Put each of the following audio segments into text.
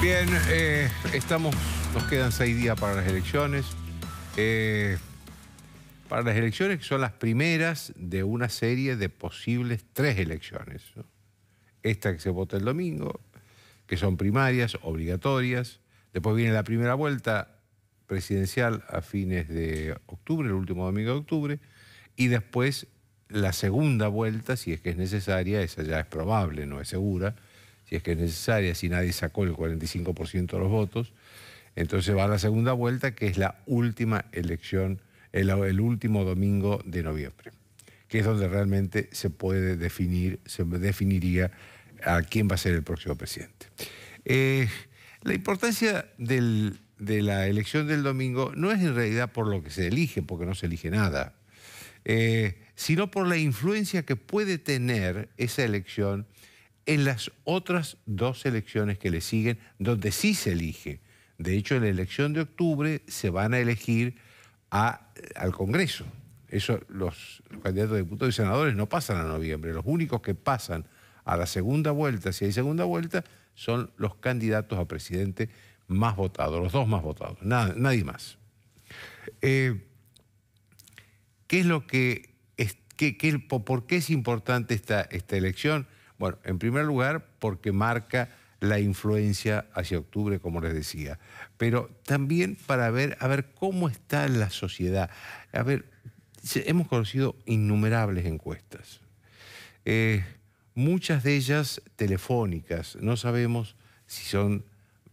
Bien, eh, estamos, nos quedan seis días para las elecciones. Eh, para las elecciones que son las primeras de una serie de posibles tres elecciones. Esta que se vota el domingo, que son primarias, obligatorias. Después viene la primera vuelta presidencial a fines de octubre, el último domingo de octubre. Y después la segunda vuelta, si es que es necesaria, esa ya es probable, no es segura, si es que es necesaria, si nadie sacó el 45% de los votos, entonces va a la segunda vuelta, que es la última elección, el, último domingo de noviembre, que es donde realmente se puede definir, se definiría a quién va a ser el próximo presidente. Eh, la importancia de la elección del domingo no es en realidad por lo que se elige, porque no se elige nada. Eh, sino por la influencia que puede tener esa elección en las otras dos elecciones que le siguen, donde sí se elige. De hecho, en la elección de octubre se van a elegir a, al Congreso. Eso los, candidatos de diputados y senadores no pasan a noviembre. Los únicos que pasan a la segunda vuelta, si hay segunda vuelta, son los candidatos a presidente más votados, los dos más votados, nada, nadie más. Eh, ¿Qué es lo que por qué es importante esta, esta elección? Bueno, en primer lugar, porque marca la influencia hacia octubre, como les decía, pero también para ver, a ver cómo está la sociedad. A ver, hemos conocido innumerables encuestas, eh, muchas de ellas telefónicas, no sabemos si son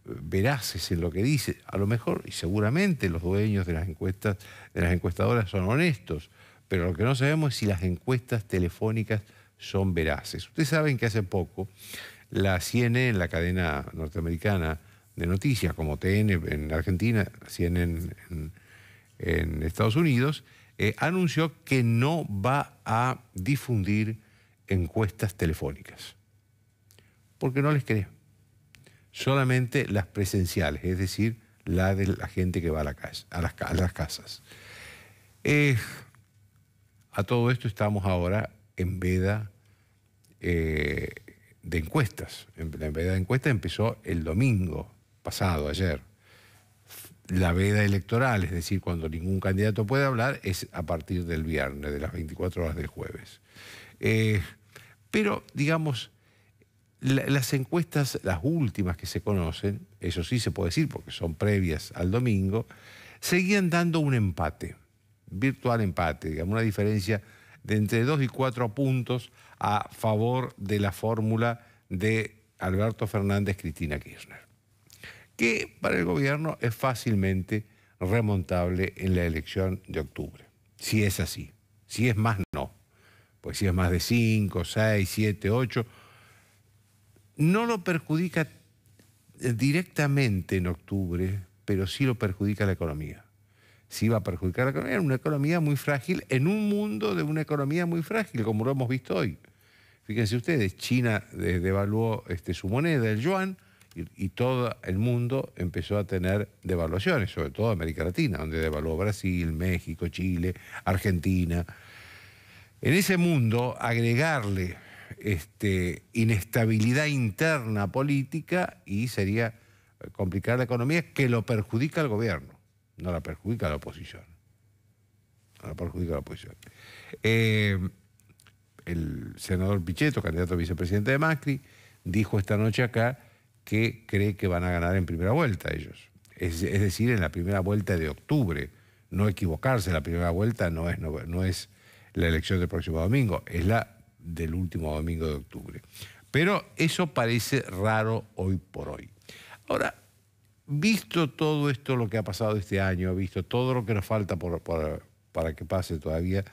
eh, veraces en lo que dice. A lo mejor y seguramente los dueños de las encuestas, de las encuestadoras son honestos, pero lo que no sabemos es si las encuestas telefónicas son veraces. Ustedes saben que hace poco la CNN, la cadena norteamericana de noticias, como TN en Argentina, CNN en, Estados Unidos, eh, anunció que no va a difundir encuestas telefónicas. Porque no les cree. Solamente las presenciales, es decir, la de la gente que va a, la las, casas. Eh, a todo esto estamos ahora en veda eh, de encuestas. La veda de encuestas empezó el domingo pasado, ayer. La veda electoral, es decir, cuando ningún candidato puede hablar, es a partir del viernes, de las 24 horas del jueves. Eh, pero, digamos, las encuestas, las últimas que se conocen, eso sí se puede decir porque son previas al domingo, seguían dando un empate virtual empate, digamos, una diferencia de entre 2 y 4 puntos a favor de la fórmula de Alberto Fernández Cristina Kirchner, que para el gobierno es fácilmente remontable en la elección de octubre, si es así, si es más no, pues si es más de 5, 6, 7, 8, no lo perjudica directamente en octubre, pero sí lo perjudica la economía si iba a perjudicar la economía. Era una economía muy frágil en un mundo de una economía muy frágil, como lo hemos visto hoy. Fíjense ustedes, China devaluó este, su moneda, el yuan, y, todo el mundo empezó a tener devaluaciones, sobre todo América Latina, donde devaluó Brasil, México, Chile, Argentina. En ese mundo, agregarle este, inestabilidad interna política y sería complicar la economía que lo perjudica al gobierno no la perjudica la oposición. No la perjudica la oposición. Eh, el senador Pichetto, candidato a vicepresidente de Macri, dijo esta noche acá que cree que van a ganar en primera vuelta ellos. Es, decir, en la primera vuelta de octubre. No equivocarse, la primera vuelta no es, no es la elección del próximo domingo, es la del último domingo de octubre. Pero eso parece raro hoy por hoy. Ahora, visto todo esto, lo que ha pasado este año, visto todo lo que nos falta para que pase todavía,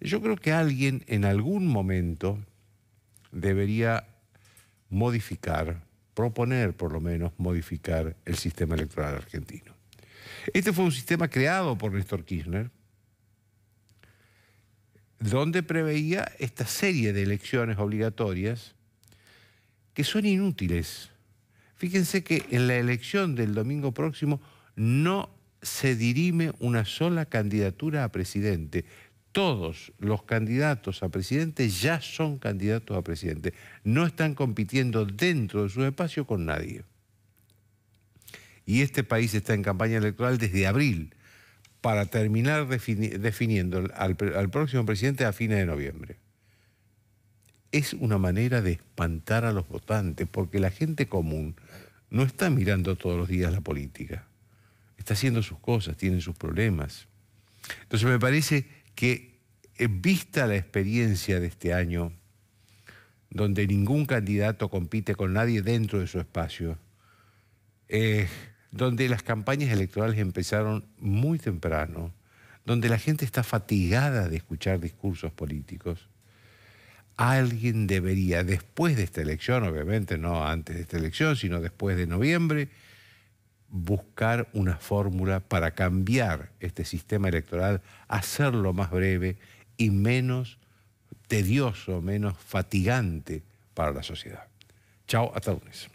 yo creo que alguien en algún momento debería modificar, proponer por lo menos modificar el sistema electoral argentino. Este fue un sistema creado por Néstor Kirchner, donde preveía esta serie de elecciones obligatorias que son inútiles Fíjense que en la elección del domingo próximo no se dirime una sola candidatura a presidente. Todos los candidatos a presidente ya son candidatos a presidente. No están compitiendo dentro de su espacio con nadie. Y este país está en campaña electoral desde abril para terminar definiendo al próximo presidente a fines de noviembre es una manera de espantar a los votantes, porque la gente común no está mirando todos los días la política, está haciendo sus cosas, tiene sus problemas. Entonces me parece que eh, vista la experiencia de este año, donde ningún candidato compite con nadie dentro de su espacio, eh, donde las campañas electorales empezaron muy temprano, donde la gente está fatigada de escuchar discursos políticos, alguien debería, después de esta elección, obviamente no antes de esta elección, sino después de noviembre, buscar una fórmula para cambiar este sistema electoral, hacerlo más breve y menos tedioso, menos fatigante para la sociedad. Chao, hasta lunes.